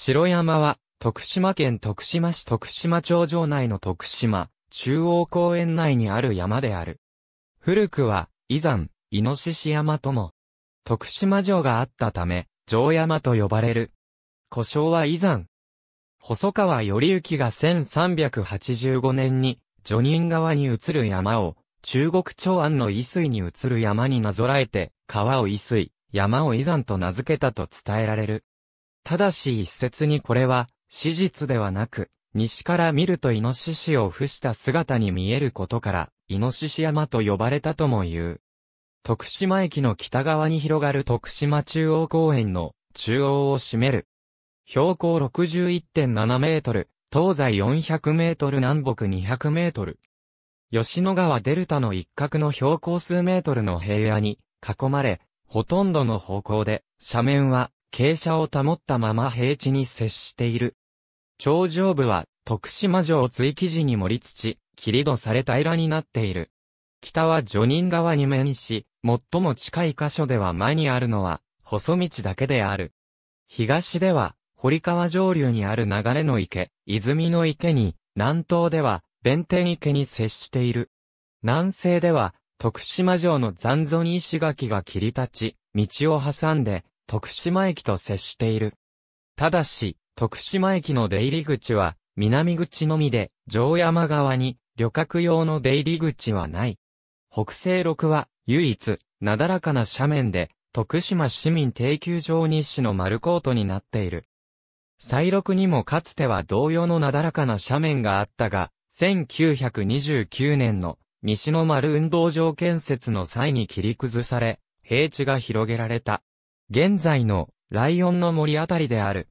城山は、徳島県徳島市徳島町城内の徳島、中央公園内にある山である。古くは、伊山、イノシシ山とも、徳島城があったため、城山と呼ばれる。故障は伊山。細川頼之が1385年に、女人川に移る山を、中国長安の伊水に移る山になぞらえて、川を伊水、山を伊山と名付けたと伝えられる。ただし一説にこれは、史実ではなく、西から見るとイノシシを伏した姿に見えることから、イノシシ山と呼ばれたとも言う。徳島駅の北側に広がる徳島中央公園の中央を占める。標高61.7メートル、東西400メートル南北200メートル。吉野川デルタの一角の標高数メートルの平野に囲まれ、ほとんどの方向で斜面は傾斜を保ったまま平地に接している。頂上部は徳島城追記時に盛り土、切り土され平らになっている。北は序任川に面し、最も近い箇所では前にあるのは、細道だけである。東では、堀川上流にある流れの池、泉の池に、南東では、弁天池に接している。南西では、徳島城の残存石垣が切り立ち、道を挟んで、徳島駅と接している。ただし、徳島駅の出入り口は、南口のみで、城山側に、旅客用の出入り口はない。北西六は、唯一、なだらかな斜面で、徳島市民定休場日誌の丸コートになっている。西六にもかつては同様のなだらかな斜面があったが、1929年の西の丸運動場建設の際に切り崩され、平地が広げられた。現在のライオンの森あたりである。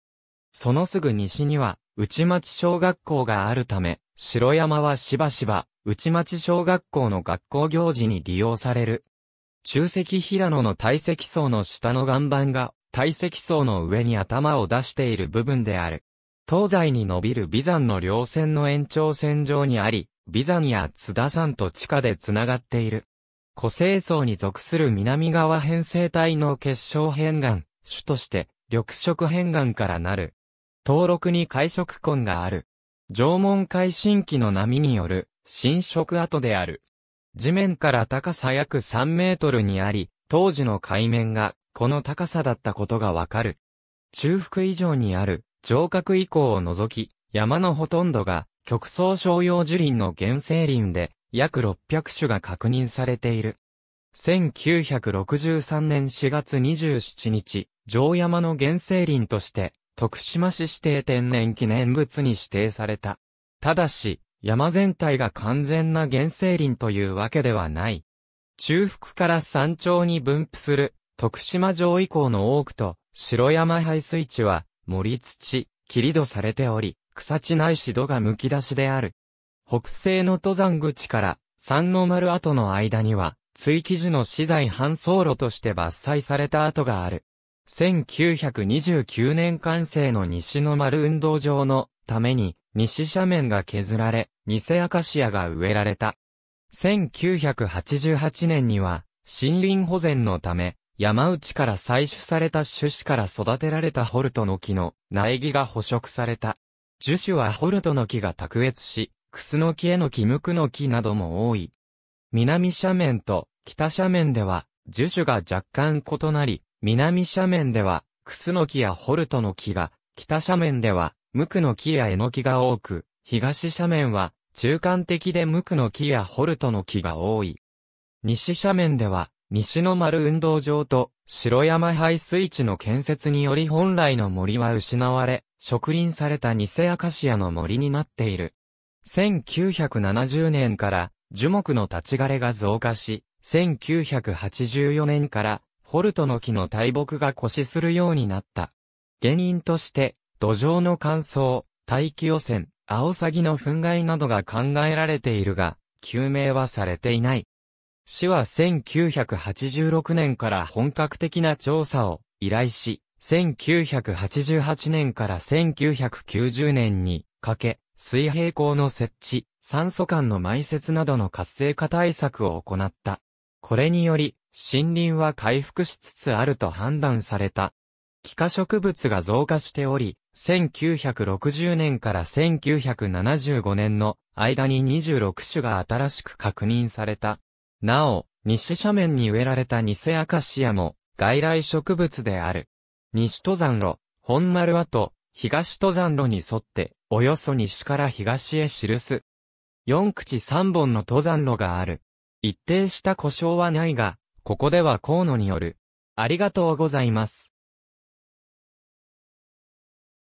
そのすぐ西には、内町小学校があるため、城山はしばしば、内町小学校の学校行事に利用される。中石平野の堆積層の下の岩盤が、堆積層の上に頭を出している部分である。東西に伸びる美山の稜線の延長線上にあり、美山や津田山と地下でつながっている。古生層に属する南側変成体の結晶変岩、種として、緑色変岩からなる。登録に海色根がある。縄文海進期の波による、侵食跡である。地面から高さ約3メートルにあり、当時の海面が、この高さだったことがわかる。中腹以上にある、城郭以降を除き、山のほとんどが、極層商用樹林の原生林で、約600種が確認されている。1963年4月27日、城山の原生林として、徳島市指定天然記念物に指定された。ただし、山全体が完全な原生林というわけではない。中腹から山頂に分布する、徳島城以降の多くと、白山排水地は、森土、切り土されており、草地ないし土がむき出しである。北西の登山口から三の丸跡の間には、追記樹の資材搬送路として伐採された跡がある。1929年完成の西の丸運動場のために西斜面が削られ、偽アカシアが植えられた。1988年には森林保全のため山内から採取された種子から育てられたホルトの木の苗木が捕食された。樹種はホルトの木が卓越し、クスノキエノキムクノキなども多い。南斜面と北斜面では樹種が若干異なり、南斜面ではクスノキやホルトの木が、北斜面ではムクの木やエノキが多く、東斜面は中間的で無垢の木やホルトの木が多い。西斜面では、西の丸運動場と白山排水地の建設により本来の森は失われ、植林された偽アカシアの森になっている。1970年から樹木の立ち枯れが増加し、1984年からホルトの木の大木が枯死するようになった。原因として、土壌の乾燥、大気汚染、アオサギの憤慨などが考えられているが、究明はされていない。市は1986年から本格的な調査を依頼し、1988年から1990年にかけ、水平光の設置、酸素管の埋設などの活性化対策を行った。これにより、森林は回復しつつあると判断された。気化植物が増加しており、1960年から1975年の間に26種が新しく確認された。なお、西斜面に植えられたニセアカシアも外来植物である。西登山路、本丸跡、東登山路に沿って、およそ西から東へ記す。四口三本の登山路がある。一定した故障はないが、ここでは河野による。ありがとうございます。